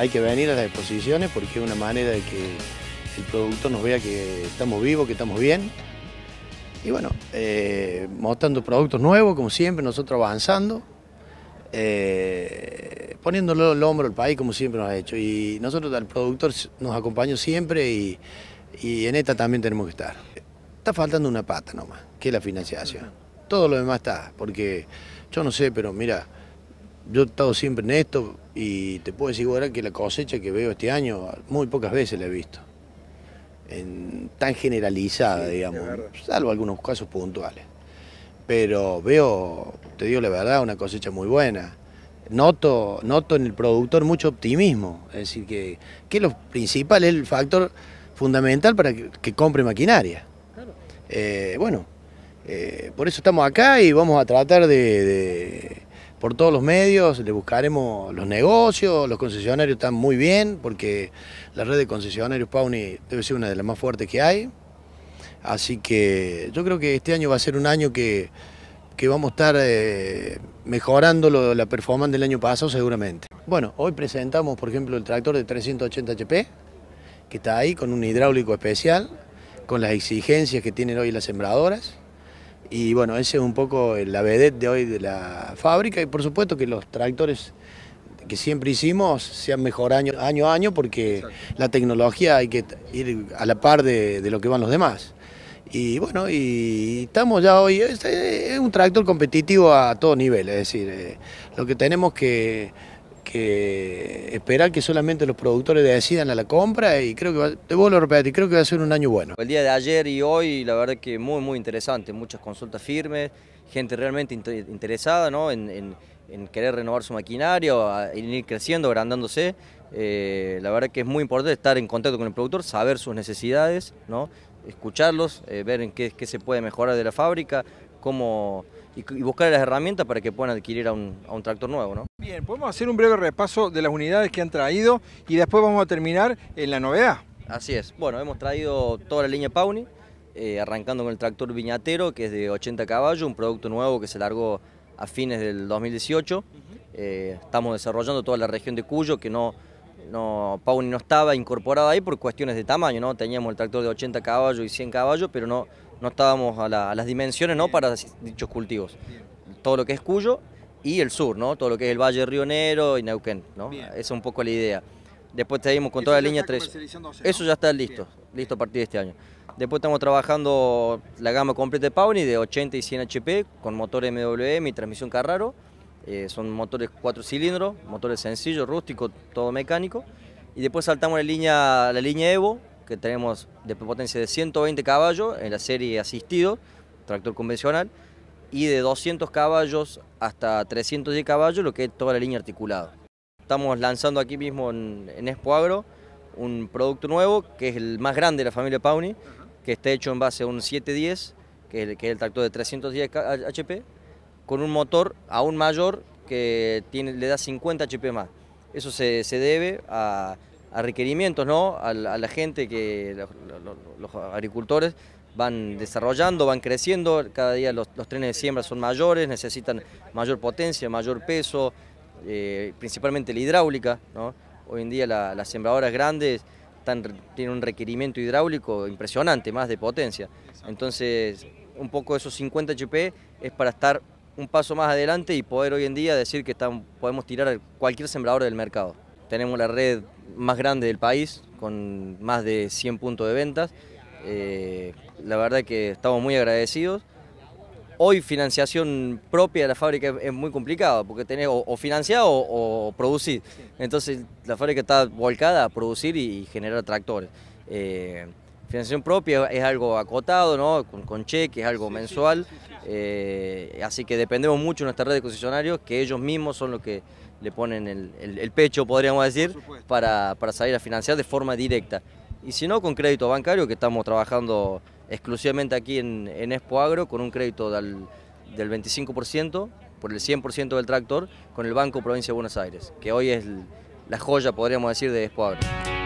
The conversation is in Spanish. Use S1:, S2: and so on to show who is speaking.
S1: hay que venir a las exposiciones porque es una manera de que el productor nos vea que estamos vivos, que estamos bien. Y bueno, eh, mostrando productos nuevos, como siempre, nosotros avanzando, eh, poniéndole el hombro al país, como siempre nos ha hecho. Y nosotros, el productor, nos acompañó siempre y, y en esta también tenemos que estar. Está faltando una pata nomás, que es la financiación. Todo lo demás está, porque yo no sé, pero mira, yo he estado siempre en esto y te puedo decir ahora que la cosecha que veo este año, muy pocas veces la he visto. En, tan generalizada, digamos, salvo algunos casos puntuales. Pero veo, te digo la verdad, una cosecha muy buena. Noto, noto en el productor mucho optimismo, es decir, que, que lo principal es el factor fundamental para que, compre maquinaria. Eh, bueno, eh, por eso estamos acá y vamos a tratar de por todos los medios, le buscaremos los negocios, los concesionarios están muy bien, porque la red de concesionarios Pauni debe ser una de las más fuertes que hay. Así que yo creo que este año va a ser un año que, vamos a estar eh, mejorando la performance del año pasado seguramente. Bueno, hoy presentamos por ejemplo el tractor de 380 HP, que está ahí con un hidráulico especial, con las exigencias que tienen hoy las sembradoras. Y bueno, ese es un poco la vedette de hoy de la fábrica y por supuesto que los tractores que siempre hicimos sean mejor año, año a año porque la tecnología hay que ir a la par de, lo que van los demás. Y bueno, y estamos ya hoy, es, un tractor competitivo a todo nivel, es decir, eh, lo que tenemos que esperar que solamente los productores decidan a la compra y creo que va, a repetir, creo que va a ser un año bueno.
S2: El día de ayer y hoy la verdad que muy muy interesante, muchas consultas firmes, gente realmente interesada en, querer renovar su maquinario, en ir creciendo, agrandándose. Eh, la verdad que es muy importante estar en contacto con el productor, saber sus necesidades, ¿no? escucharlos, eh, ver en qué, qué se puede mejorar de la fábrica, cómo, y, buscar las herramientas para que puedan adquirir a un, tractor nuevo. ¿no? Bien, podemos hacer un breve repaso de las unidades que han traído y después vamos a terminar en la novedad. Así es, bueno, hemos traído toda la línea Pauni, eh, arrancando con el tractor viñatero que es de 80 caballos, un producto nuevo que se largó a fines del 2018. Eh, estamos desarrollando toda la región de Cuyo, que no, no, Pauni no estaba incorporada ahí por cuestiones de tamaño, ¿no? Teníamos el tractor de 80 caballos y 100 caballos, pero no, no estábamos a, las dimensiones ¿no? para dichos cultivos. Todo lo que es Cuyo y el sur, ¿no? todo lo que es el Valle Río Rionero y Neuquén. Esa es un poco la idea. Después seguimos con toda la línea 3. Eso ya está listo, listo a partir de este año. Después estamos trabajando la gama completa de Pauni de 80 y 100 HP con motor MWM y transmisión Carraro. Eh, son motores cuatro cilindros, motores sencillos, rústicos, todo mecánico. Y después saltamos la línea, la línea Evo que tenemos de potencia de 120 caballos en la serie asistido, tractor convencional, y de 200 caballos hasta 310 caballos, lo que es toda la línea articulada. Estamos lanzando aquí mismo en, Expo Agro un producto nuevo, que es el más grande de la familia Pauni, que está hecho en base a un 710, que es el, tractor de 310 HP, con un motor aún mayor que le da 50 HP más. Eso se debe a a requerimientos, ¿no? A, la, gente que los, agricultores van desarrollando, van creciendo, cada día los, trenes de siembra son mayores, necesitan mayor potencia, mayor peso, eh, principalmente la hidráulica, ¿no? Hoy en día las sembradoras grandes tienen un requerimiento hidráulico impresionante, más de potencia. Entonces, un poco de esos 50 HP es para estar un paso más adelante y poder hoy en día decir que están, podemos tirar cualquier sembrador del mercado. Tenemos la red más grande del país, con más de 100 puntos de ventas. Eh, la verdad que estamos muy agradecidos. Hoy financiación propia de la fábrica es muy complicada, porque tenés o, financiado o, producir. Entonces la fábrica está volcada a producir y, generar tractores. Eh, financiación propia es algo acotado, con, cheques, cheque, es algo mensual. Eh, así que dependemos mucho de nuestra red de concesionarios, que ellos mismos son los que le ponen el, pecho, podríamos decir, para, salir a financiar de forma directa. Y si no, con crédito bancario, que estamos trabajando exclusivamente aquí en, en Expo Agro, con un crédito del, del 25% por el 100% del tractor, con el Banco Provincia de Buenos Aires, que hoy es la joya, podríamos decir, de Expo Agro.